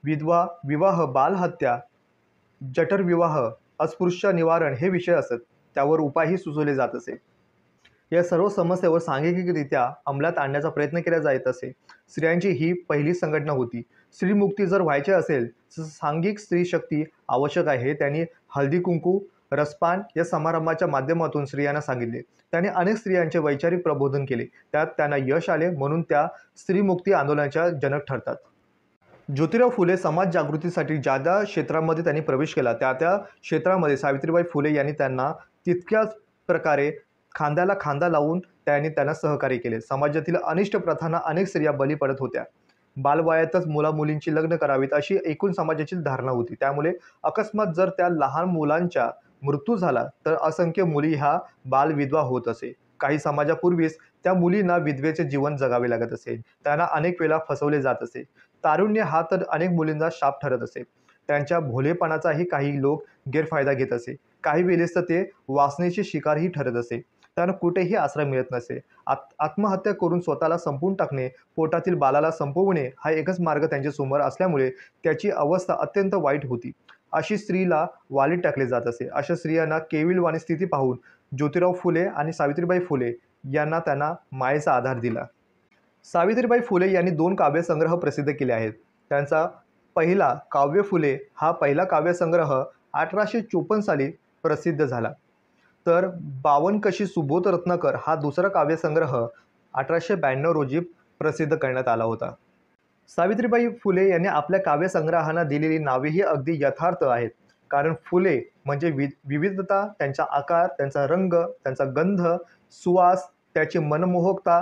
विधवा विवाह बालहत्या जठरविवाह अस्पृश्य निवारण हे विषय असत त्यावर उपायही सुचवले जात असे या सर्व समस्येवर सांघिकरित्या अंमलात आणण्याचा प्रयत्न केला जात असे स्त्रियांची ही पहिली संघटना होती स्त्रीमुक्ती जर व्हायची असेल तर सांघिक स्त्री शक्ती आवश्यक आहे त्यांनी हळदी कुंकू रसपान या समारंभाच्या माध्यमातून स्त्रियांना सांगितले त्याने अनेक स्त्रियांचे वैचारिक प्रबोधन केले त्यात त्यांना यश आले म्हणून त्या स्त्रीमुक्ती आंदोलनाच्या जनक ठरतात ज्योतिराव फुले समाज जागृतीसाठी ज्या ज्या क्षेत्रामध्ये त्यांनी प्रवेश केला त्या त्या क्षेत्रामध्ये सावित्रीबाई फुले यांनी त्यांना तितक्याच प्रकारे खांद्याला खांदा लावून त्यांनी त्यांना सहकार्य केले समाजातील अनिष्ट प्रथांना अनेक स्त्रिया बली पडत होत्या बालवयातच मुलामुलींची लग्न करावीत अशी एकूण समाजाची धारणा होती त्यामुळे अकस्मात जर त्या लहान मुलांचा मृत्यू झाला तर असंख्य मुली ह्या बालविधवा होत असे काही समाजापूर्वीच त्या मुलींना विधवेचे जीवन जगावे लागत असे त्यांना अनेक वेळा फसवले जात असे तारुण्य हा तर अनेक मुलींचा शाप ठरत असे त्यांच्या भोलेपणाचाही काही लोक गैरफायदा घेत असे काही वेळेस तर ते वासनेचे शिकारही ठरत असे त्यांना कुठेही आश्रय मिळत नसे आत आत्महत्या करून स्वतःला संपवून टाकणे पोटातील बालाला संपवणे हा एकच मार्ग त्यांच्या समोर असल्यामुळे त्याची अवस्था अत्यंत वाईट होती अशी स्त्रीला वालीत टाकले जात असे अशा स्त्रियांना केविलवाणी स्थिती पाहून ज्योतिराव फुले आणि सावित्रीबाई फुले यांना त्यांना मायेचा आधार दिला सावित्रीबाई फुले यांनी दोन काव्यसंग्रह प्रसिद्ध केले आहेत त्यांचा पहिला काव्य फुले हा पहिला काव्यसंग्रह अठराशे चोपन्न साली प्रसिद्ध झाला तर कशी सुबोध रत्नकर हा दुसरा काव्यसंग्रह अठराशे ब्याण्णव रोजी प्रसिद्ध करण्यात आला होता सावित्रीबाई फुले यांनी आपल्या काव्यसंग्रहांना दिलेली नावेही अगदी यथार्थ आहेत कारण फुले म्हणजे वि विविधता त्यांचा आकार त्यांचा रंग त्यांचा गंध सुवास त्याची मनमोहकता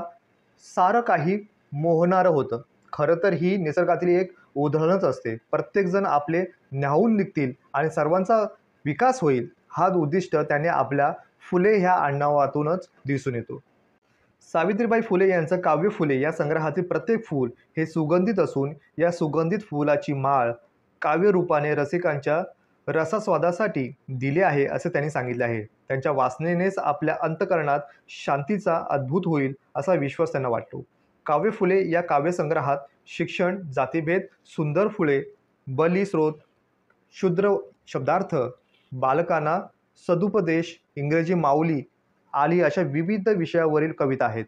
सारं काही मोहणारं होतं खरं तर ही निसर्गातील एक उदाहरणच असते प्रत्येकजण आपले न्याहून निघतील आणि सर्वांचा विकास होईल हा उद्दिष्ट त्याने आपल्या फुले ह्या आडनावातूनच दिसून येतो सावित्रीबाई फुले यांचं काव्य फुले या संग्रहातील प्रत्येक फूल हे सुगंधित असून या सुगंधित फुलाची माळ काव्यरूपाने रसिकांच्या रसास्वादासाठी दिले आहे असे त्यांनी सांगितले आहे त्यांच्या वासनेनेच आपल्या अंतकरणात शांतीचा अद्भुत होईल असा विश्वास त्यांना वाटतो काव्य फुले या काव्यसंग्रहात शिक्षण जातीभेद सुंदर फुले बली शुद्र शब्दार्थ बालकांना सदुपदेश इंग्रजी माऊली आली अशा विविध विषयावरील कविता आहेत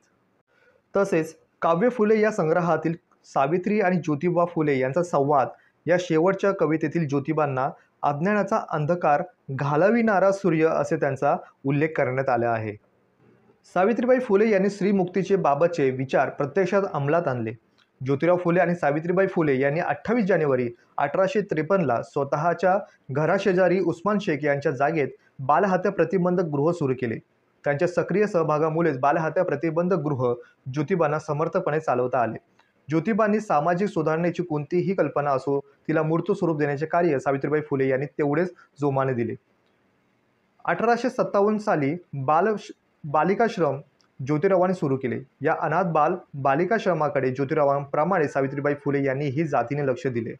तसेच काव्य फुले या संग्रहातील सावित्री आणि ज्योतिबा फुले यांचा संवाद या शेवटच्या कवितेतील ज्योतिबांना अज्ञानाचा अंधकार घालविणारा सूर्य असे त्यांचा उल्लेख करण्यात आला आहे सावित्रीबाई फुले यांनी स्त्रीमुक्तीचे बाबतचे विचार प्रत्यक्षात अंमलात आणले ज्योतिराव फुले आणि सावित्रीबाई फुले यांनी अठ्ठावीस जानेवारी अठराशे त्रेपन्नला स्वतःच्या घराशेजारी उस्मान शेख यांच्या जागेत बालहत्या प्रतिबंधक गृह सुरू केले त्यांच्या सक्रिय सहभागामुळेच बालहत्या प्रतिबंधक गृह ज्योतिबांना समर्थपणे चालवता आले ज्योतिबांनी सामाजिक सुधारणेची कोणतीही कल्पना असो तिला मूर्त स्वरूप देण्याचे कार्य सावित्रीबाई फुले यांनी तेवढेच जोमाने दिले अठराशे सत्तावन्न साली बाल बालिकाश्रम ज्योतिरावाने सुरू केले या अनाथ बाल बालिकाश्रमाकडे ज्योतिरावांप्रमाणे सावित्रीबाई फुले यांनी ही जातीने लक्ष दिले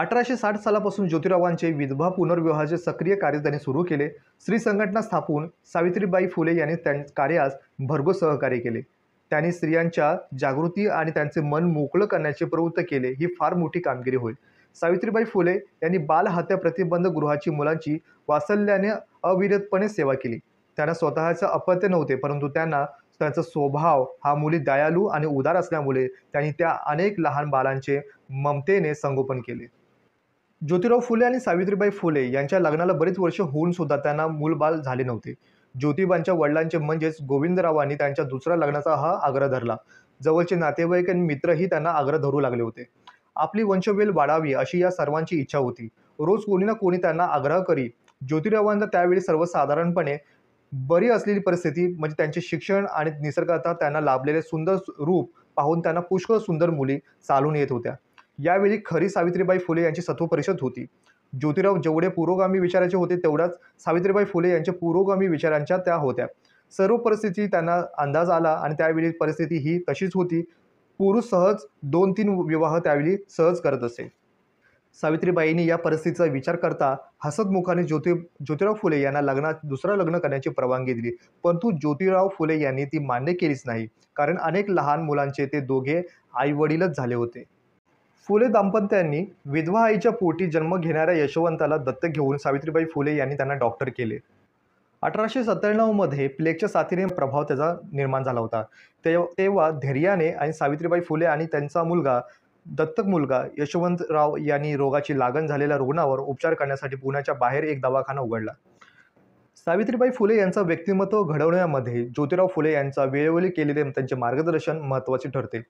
अठराशे साठ सालापासून ज्योतिरावांचे विधवा पुनर्विवाहाचे सक्रिय कार्य त्यांनी सुरू केले स्त्री संघटना स्थापून सावित्रीबाई फुले यांनी त्यां कार्यास भरघोस सहकार्य केले त्यांनी स्त्रियांच्या जागृती आणि त्यांचे मन मोकळं करण्याचे प्रवृत्त केले ही फार मोठी कामगिरी होईल सावित्रीबाई फुले यांनी बालहत्या प्रतिबंध गृहाची मुलांची वासल्याने अविरतपणे सेवा केली त्यांना स्वतःचं अपत्य नव्हते परंतु त्यांना त्यांचा स्वभाव हा मुली दयालू आणि उदार असल्यामुळे त्यांनी त्या अनेक लहान बालांचे ममतेने संगोपन केले ज्योतिराव फुले आणि सावित्रीबाई फुले यांच्या लग्नाला बरीच वर्ष होऊन सुद्धा त्यांना मूलबाल झाले नव्हते ज्योतिबांच्या वडिलांचे म्हणजेच गोविंदरावांनी त्यांच्या दुसऱ्या लग्नाचा हा आग्रह धरला जवळचे नातेवाईक आणि मित्रही त्यांना आग्रह धरू लागले होते आपली वंशवेल वाढावी अशी या सर्वांची इच्छा होती रोज कोणी ना कोणी त्यांना आग्रह करी ज्योतिरावांना त्यावेळी सर्वसाधारणपणे बरी असलेली परिस्थिती म्हणजे त्यांचे शिक्षण आणि निसर्गाचा त्यांना लाभलेले सुंदर रूप पाहून त्यांना पुष्कळ सुंदर मुली चालून येत होत्या यावेळी खरी सावित्रीबाई फुले यांची सत्वपरिषद होती ज्योतिराव जेवढे पुरोगामी विचाराचे होते तेवढ्याच सावित्रीबाई फुले यांच्या पुरोगामी विचारांच्या त्या होत्या सर्व परिस्थिती त्यांना अंदाज आला आणि त्यावेळी परिस्थिती ही तशीच होती पुरुष सहज दोन तीन विवाह त्यावेळी सहज करत असे सावित्रीबाईंनी या परिस्थितीचा विचार करता हसतमुखाने ज्योति ज्योतिराव फुले यांना लग्नात दुसरं लग्न करण्याची परवानगी दिली परंतु ज्योतिराव फुले यांनी ती मान्य केलीच नाही कारण अनेक लहान मुलांचे ते दोघे आईवडीलच झाले होते फुले दाम्पत्यांनी विधवा आईच्या पोटी जन्म घेणाऱ्या यशवंताला दत्तक घेऊन सावित्रीबाई फुले यांनी त्यांना डॉक्टर केले अठराशे सत्त्याण्णवमध्ये प्लेगच्या साथीने प्रभाव त्याचा निर्माण झाला होता तेव्हा धैर्याने आणि सावित्रीबाई फुले आणि त्यांचा मुलगा दत्तक मुलगा यशवंतराव यांनी रोगाची लागण झालेल्या रुग्णावर उपचार करण्यासाठी पुण्याच्या बाहेर एक दवाखाना उघडला सावित्रीबाई फुले यांचा व्यक्तिमत्व घडवण्यामध्ये ज्योतिराव फुले यांचा वेळोवेळी केलेले त्यांचे मार्गदर्शन महत्त्वाचे ठरते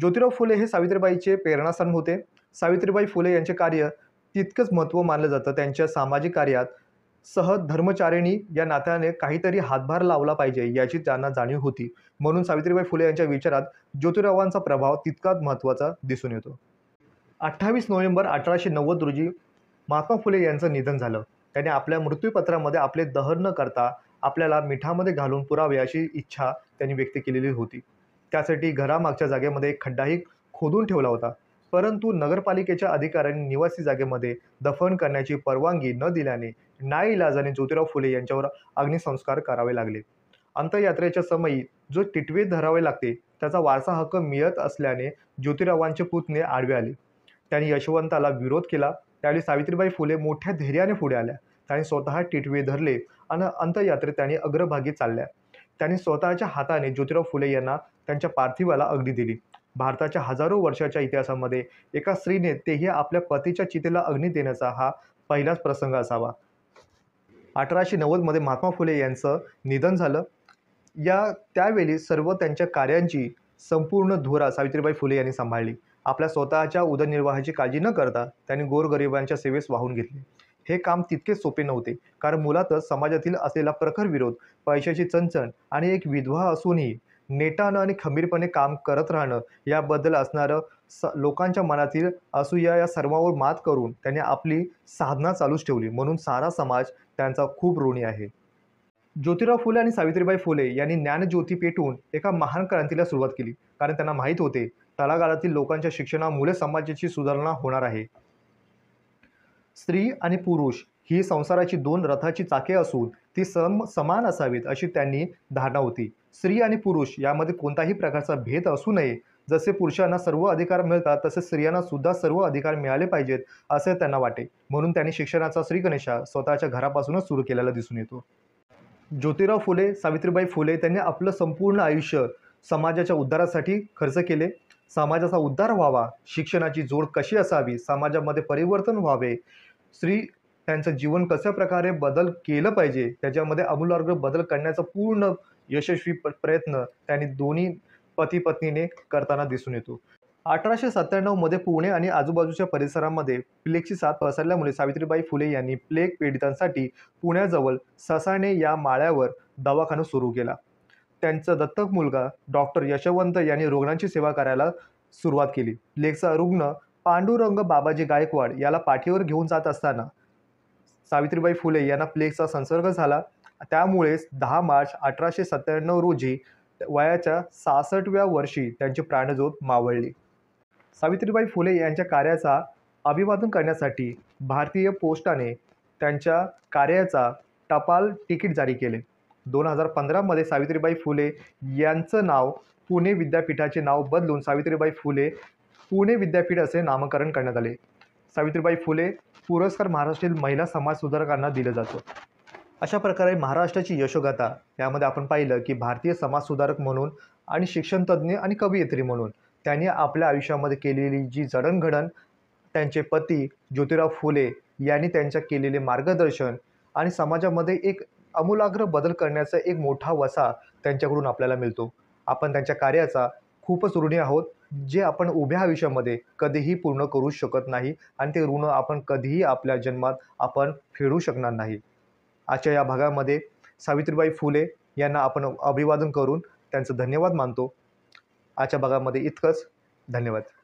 ज्योतिराव फुले हे सावित्रीबाईचे प्रेरणास्थान होते सावित्रीबाई फुले यांचे कार्य तितकंच महत्त्व मानलं जातं त्यांच्या सामाजिक कार्यात सह धर्मचारिणी या नात्याने काहीतरी हातभार लावला पाहिजे याची त्यांना जाणीव होती म्हणून सावित्रीबाई फुले यांच्या विचारात ज्योतिरावांचा प्रभाव तितकाच महत्त्वाचा दिसून येतो अठ्ठावीस नोव्हेंबर अठराशे नव्वद रोजी महात्मा फुले यांचं निधन झालं त्याने आपल्या मृत्यूपत्रामध्ये आपले दहन न करता आपल्याला मिठामध्ये घालून पुरावे अशी इच्छा त्यांनी व्यक्त केलेली होती त्यासाठी घरामागच्या जागेमध्ये एक खड्डाही खोदून ठेवला होता परंतु नगरपालिकेच्या अधिकाऱ्यांनी निवासी जागेमध्ये दफन करण्याची परवानगी न दिल्याने नाईलाजाने ज्योतिराव फुले यांच्यावर अग्निसंस्कार करावे लागले अंतयात्रेच्या समयी जो टिटवे धरावे लागते त्याचा वारसा हक्क मिळत असल्याने ज्योतिरावांचे पुतणे आडवे आले त्यांनी यशवंताला विरोध केला त्यावेळी सावित्रीबाई फुले मोठ्या धैर्याने पुढे आल्या त्यांनी स्वतः टिटवे धरले आणि अंतयात्रेत त्यांनी अग्रभागी चालल्या त्यांनी स्वतःच्या हाताने ज्योतिराव फुले यांना त्यांच्या पार्थिवाला अग्नी दिली भारताच्या हजारो वर्षाच्या इतिहासामध्ये एका स्त्रीने तेही आपल्या पतीच्या चितेला अग्नी देण्याचा हा पहिलाच प्रसंग असावा अठराशे मध्ये महात्मा फुले यांचं निधन झालं या त्यावेळी सर्व त्यांच्या कार्यांची संपूर्ण धुरा सावित्रीबाई फुले यांनी सांभाळली आपल्या स्वतःच्या उदरनिर्वाहाची काळजी न करता त्यांनी गोरगरिबांच्या सेवेस वाहून घेतली हे काम तितके सोपे नव्हते कारण मुलातच समाजातील असलेला प्रखर विरोध पैशाची चणचण आणि एक विधवा असूनही नेटानं आणि खंबीरपणे काम करत राहणं याबद्दल असणारं स लोकांच्या मनातील असूया या सर्वावर मात करून त्यांनी आपली साधना चालूच ठेवली म्हणून सारा समाज त्यांचा खूप ऋणी आहे ज्योतिराव फुले आणि सावित्रीबाई फुले यांनी ज्ञानज्योती पेटून एका महान क्रांतीला सुरुवात केली कारण त्यांना माहीत होते तळागाळातील लोकांच्या शिक्षणामुळे समाजाची सुधारणा होणार आहे स्त्री आणि पुरुष ही संसाराची दोन रथाची चाके असून ती सम समान असावीत अशी त्यांनी धारणा होती स्त्री आणि पुरुष यामध्ये कोणताही प्रकारचा भेद असू नये जसे पुरुषांना सर्व अधिकार मिळतात तसे स्त्रियांना सुद्धा सर्व अधिकार मिळाले पाहिजेत असे त्यांना वाटे म्हणून त्यांनी शिक्षणाचा श्री गणेशा स्वतःच्या घरापासूनच सुरू केलेला दिसून येतो ज्योतिराव फुले सावित्रीबाई फुले त्यांनी आपलं संपूर्ण आयुष्य समाजाच्या उद्धारासाठी खर्च केले समाजाचा उद्धार व्हावा शिक्षणाची जोड कशी असावी समाजामध्ये परिवर्तन व्हावे स्त्री त्यांचं जीवन कशा प्रकारे बदल केलं पाहिजे त्याच्यामध्ये अमूलाग्र बदल करण्याचा पूर्ण यशस्वी प्रयत्न त्यांनी दोन्ही पती पत्नीने करताना दिसून येतो अठराशे मध्ये पुणे आणि आजूबाजूच्या परिसरामध्ये प्लेगची साथ पसरल्यामुळे सावित्रीबाई फुले यांनी प्लेग पीडितांसाठी पुण्याजवळ ससाणे या माळ्यावर दवाखाना सुरू केला त्यांचा दत्तक मुलगा डॉक्टर यशवंत यांनी रुग्णांची सेवा करायला सुरुवात केली लेखचा रुग्ण पांडुरंग बाबाजी गायकवाड याला पाठीवर घेऊन जात असताना सावित्रीबाई फुले यांना प्लेगचा संसर्ग झाला त्यामुळेच दहा मार्च अठराशे सत्त्याण्णव रोजी वयाच्या सहासष्टव्या वर्षी त्यांची प्राणज्योत मावळली सावित्रीबाई फुले यांच्या कार्याचा अभिवादन करण्यासाठी भारतीय पोस्टाने त्यांच्या कार्याचा टपाल तिकीट जारी केले दोन हजार पंधरामध्ये सावित्रीबाई फुले यांचं नाव पुणे विद्यापीठाचे नाव बदलून सावित्रीबाई फुले पुणे विद्यापीठ असे नामकरण करण्यात आले सावित्रीबाई फुले पुरस्कार महाराष्ट्रातील महिला समाज सुधारकांना दिला जातो अशा प्रकारे महाराष्ट्राची यशोगाथा यामध्ये आपण पाहिलं की भारतीय समाजसुधारक म्हणून आणि शिक्षणतज्ज्ञ आणि कवयित्री म्हणून त्यांनी आपल्या आयुष्यामध्ये केलेली जी जडणघडण त्यांचे पती ज्योतिराव फुले यांनी त्यांच्या केलेले मार्गदर्शन आणि समाजामध्ये एक अमूलाग्र बदल करण्याचा एक मोठा वसा त्यांच्याकडून आपल्याला मिळतो आपण त्यांच्या कार्याचा खूपच ऋणी आहोत जे आपण उभ्या आयुष्यामध्ये कधीही पूर्ण करू शकत नाही आणि ते ऋण आपण कधीही आपल्या जन्मात आपण फेडू शकणार नाही आजच्या या भागामध्ये सावित्रीबाई फुले यांना आपण अभिवादन करून त्यांचं धन्यवाद मानतो आजच्या भागामध्ये इतकंच धन्यवाद